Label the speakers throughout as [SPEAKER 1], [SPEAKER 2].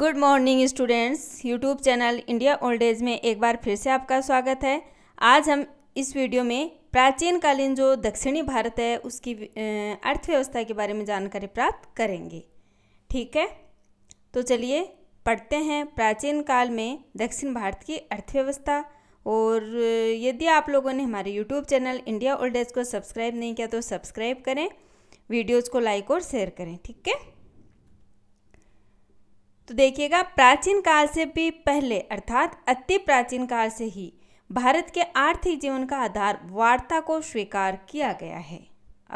[SPEAKER 1] good morning students YouTube channel India old age में एक बार फिर से आपका स्वागत है आज हम इस वीडियो में प्राचीनकालीन जो दक्षिणी भारत है उसकी अर्थव्यवस्था के बारे में जानकारी प्राप्त करेंगे ठीक है तो चलिए पढ़ते हैं प्राचीन काल में दक्षिण भारत की अर्थव्यवस्था और यदि आप लोगों ने हमारे YouTube channel India old age को सब्सक्राइब नहीं किया तो सब्सक्राइब करें वीडियोज़ को लाइक और शेयर करें ठीक है तो देखिएगा प्राचीन काल से भी पहले अर्थात अति प्राचीन काल से ही भारत के आर्थिक जीवन का आधार वार्ता को स्वीकार किया गया है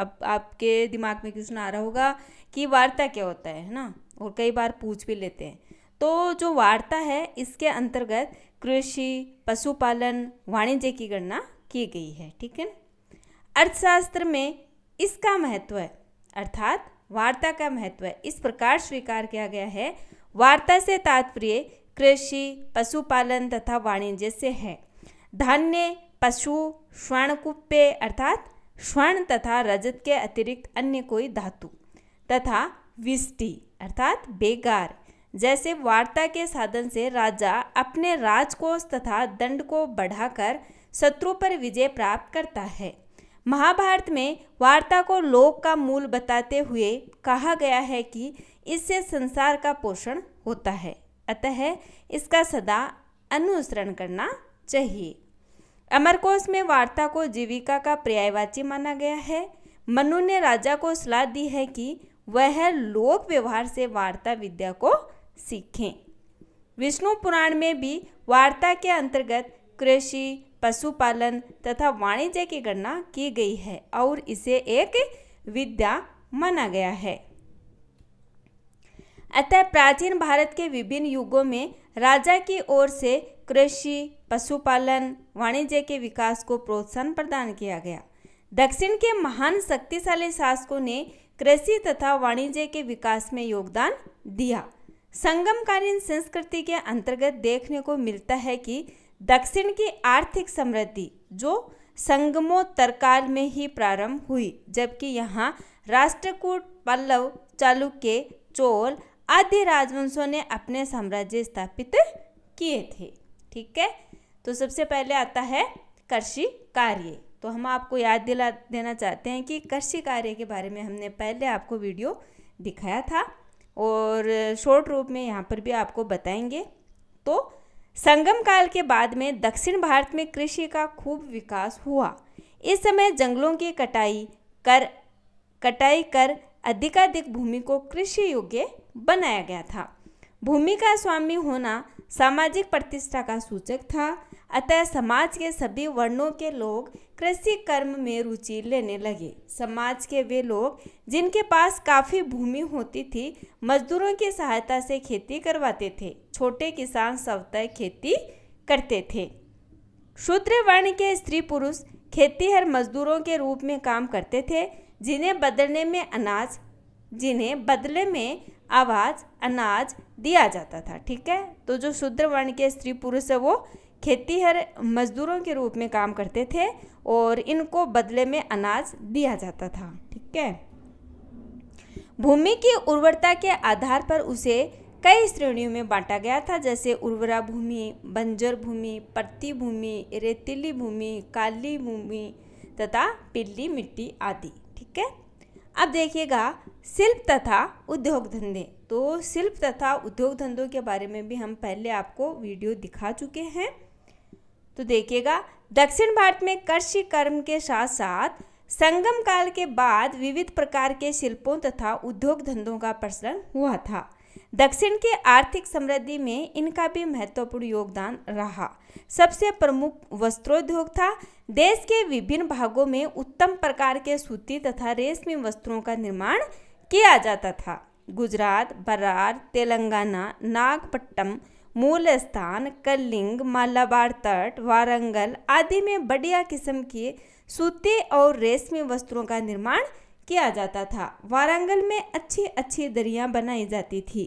[SPEAKER 1] अब आपके दिमाग में क्वेश्चन आ रहा होगा कि वार्ता क्या होता है ना और कई बार पूछ भी लेते हैं तो जो वार्ता है इसके अंतर्गत कृषि पशुपालन वाणिज्य की गणना की गई है ठीक है अर्थशास्त्र में इसका महत्व है अर्थात वार्ता का महत्व है इस प्रकार स्वीकार किया गया है वार्ता से तात्पर्य कृषि पशुपालन तथा वाणिज्य से है धान्य पशु स्वर्णकुप्पे अर्थात स्वर्ण तथा रजत के अतिरिक्त अन्य कोई धातु तथा विष्टि अर्थात बेगार जैसे वार्ता के साधन से राजा अपने राजकोष तथा दंड को बढ़ाकर शत्रु पर विजय प्राप्त करता है महाभारत में वार्ता को लोक का मूल बताते हुए कहा गया है कि इससे संसार का पोषण होता है अतः इसका सदा अनुसरण करना चाहिए अमरकोश में वार्ता को जीविका का पर्यायवाची माना गया है मनु ने राजा को सलाह दी है कि वह लोक व्यवहार से वार्ता विद्या को सीखें विष्णु पुराण में भी वार्ता के अंतर्गत कृषि पशुपालन तथा वाणिज्य की गणना की गई है और इसे एक विद्या माना गया है अतः प्राचीन भारत के विभिन्न युगों में राजा की ओर से कृषि पशुपालन वाणिज्य के विकास को प्रोत्साहन प्रदान किया गया दक्षिण के महान शक्तिशाली शासकों ने कृषि तथा वाणिज्य के विकास में योगदान दिया संगमकालीन संस्कृति के अंतर्गत देखने को मिलता है कि दक्षिण की आर्थिक समृद्धि जो संगमोत्तर काल में ही प्रारंभ हुई जबकि यहाँ राष्ट्रकूट पल्लव चालुक्य चोल आदि राजवंशों ने अपने साम्राज्य स्थापित किए थे ठीक है तो सबसे पहले आता है कृषि कार्य तो हम आपको याद दिला देना चाहते हैं कि कृषि कार्य के बारे में हमने पहले आपको वीडियो दिखाया था और शॉर्ट रूप में यहाँ पर भी आपको बताएंगे तो संगम काल के बाद में दक्षिण भारत में कृषि का खूब विकास हुआ इस समय जंगलों की कटाई कर कटाई कर अधिकाधिक भूमि को कृषि योग्य बनाया गया था भूमि का स्वामी होना सामाजिक प्रतिष्ठा का सूचक था अतः समाज के सभी वर्णों के लोग कृषि कर्म में रुचि लेने लगे समाज के वे लोग जिनके पास काफ़ी भूमि होती थी मजदूरों की सहायता से खेती करवाते थे छोटे किसान स्वतः खेती करते थे शूद्र वर्ण के स्त्री पुरुष खेतीहर मजदूरों के रूप में काम करते थे जिन्हें बदलने में अनाज जिन्हें बदले में आवाज अनाज दिया जाता था ठीक है तो जो शूद्र वर्ण के स्त्री पुरुष है वो खेती हर मजदूरों के रूप में काम करते थे और इनको बदले में अनाज दिया जाता था ठीक है भूमि की उर्वरता के आधार पर उसे कई श्रेणियों में बांटा गया था जैसे उर्वरा भूमि बंजर भूमि पत्ती भूमि रेतीली भूमि काली भूमि तथा पीली मिट्टी आदि ठीक है अब देखिएगा शिल्प तथा उद्योग धंधे तो शिल्प तथा उद्योग धंधों के बारे में भी हम पहले आपको वीडियो दिखा चुके हैं तो देखिएगा दक्षिण भारत में कृषि कर्म के साथ साथ संगम काल के बाद विविध प्रकार के शिल्पों तथा उद्योग धंधों का प्रचलन हुआ था दक्षिण के आर्थिक समृद्धि में इनका भी महत्वपूर्ण योगदान रहा सबसे प्रमुख वस्त्रोद्योग था देश के विभिन्न भागों में उत्तम प्रकार के सूती तथा रेशमी वस्त्रों का निर्माण किया जाता था गुजरात बरार तेलंगाना नागपट्टम मूल स्थान कलिंग मालाबार तट वारंगल आदि में बढ़िया किस्म के सूती और रेशमी वस्त्रों का निर्माण किया जाता था वारंगल में अच्छी अच्छी दरियाँ बनाई जाती थी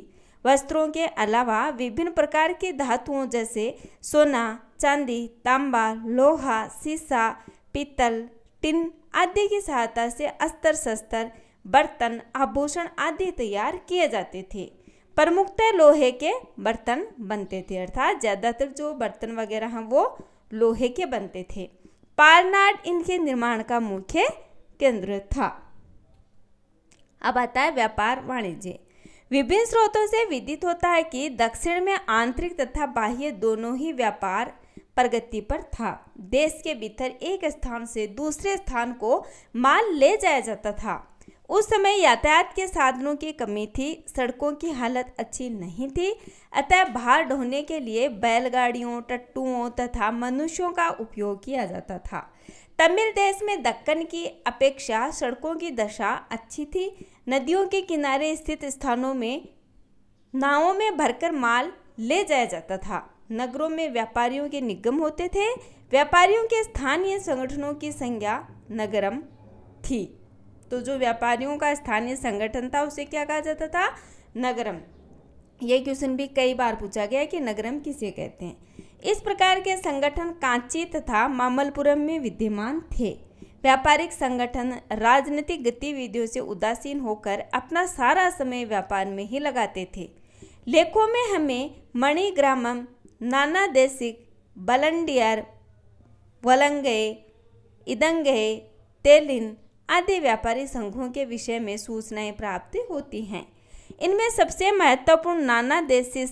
[SPEAKER 1] वस्त्रों के अलावा विभिन्न प्रकार के धातुओं जैसे सोना चांदी तांबा लोहा शीशा पीतल टिन आदि की सहायता से अस्त्र शस्त्र बर्तन आभूषण आदि तैयार किए जाते थे प्रमुखतः लोहे के बर्तन बनते थे अर्थात ज़्यादातर जो बर्तन वगैरह हैं वो लोहे के बनते थे पारनाड इनके निर्माण का मुख्य केंद्र था अब आता है व्यापार वाणिज्य विभिन्न स्रोतों से विदित होता है कि दक्षिण में आंतरिक तथा बाह्य दोनों ही व्यापार प्रगति पर था देश के भीतर एक स्थान से दूसरे स्थान को माल ले जाया जाता था उस समय यातायात के साधनों की कमी थी सड़कों की हालत अच्छी नहीं थी अतः भार ढोने के लिए बैलगाड़ियों टट्टुओं तथा मनुष्यों का उपयोग किया जाता था तमिल देश में दक्कन की अपेक्षा सड़कों की दशा अच्छी थी नदियों के किनारे स्थित स्थानों में नावों में भरकर माल ले जाया जाता था नगरों में व्यापारियों के निगम होते थे व्यापारियों के स्थानीय संगठनों की संज्ञा नगरम थी तो जो व्यापारियों का स्थानीय संगठन था उसे क्या कहा जाता था नगरम ये क्वेश्चन भी कई बार पूछा गया कि नगरम किसे कहते हैं इस प्रकार के संगठन कांची तथा मामलपुरम में विद्यमान थे व्यापारिक संगठन राजनीतिक गतिविधियों से उदासीन होकर अपना सारा समय व्यापार में ही लगाते थे लेखों में हमें मणिग्रामम नाना देसिक बलंडियर वलंगय इदंगे तेलिन आदि व्यापारी संघों के विषय में सूचनाएं प्राप्त होती हैं इनमें सबसे महत्वपूर्ण नाना देसिस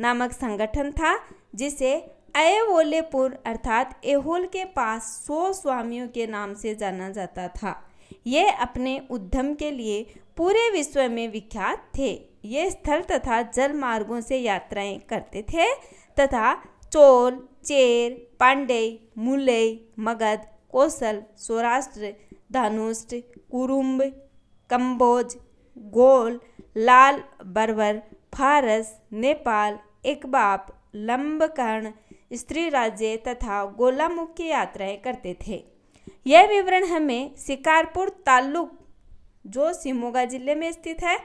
[SPEAKER 1] नामक संगठन था जिसे अयोलेपुर अर्थात एहोल के पास सौ स्वामियों के नाम से जाना जाता था ये अपने उद्यम के लिए पूरे विश्व में विख्यात थे ये स्थल तथा जल मार्गों से यात्राएं करते थे तथा चोल चेर पांडे मुलई मगध कौशल सौराष्ट्र धनुष कुरुम्ब कम्बोज गोल लाल बरवर फारस नेपाल एकबाप लंबकर्ण स्त्री राज्य तथा गोलामुख की यात्राएं करते थे यह विवरण हमें शिकारपुर तालुक जो सिमोगा जिले में स्थित है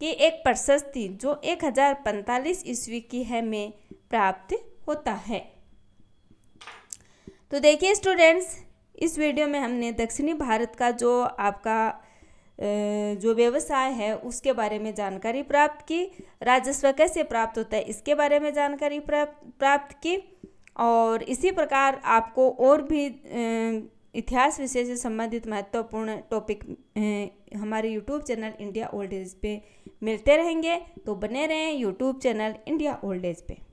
[SPEAKER 1] कि एक प्रशस्ति जो 1045 ईस्वी की है में प्राप्त होता है तो देखिए स्टूडेंट्स इस वीडियो में हमने दक्षिणी भारत का जो आपका जो व्यवसाय है उसके बारे में जानकारी प्राप्त की राजस्व कैसे प्राप्त होता है इसके बारे में जानकारी प्राप्त की और इसी प्रकार आपको और भी इतिहास विषय से संबंधित महत्वपूर्ण टॉपिक हमारे YouTube channel India old age पे मिलते रहेंगे तो बने रहें YouTube channel India old age पे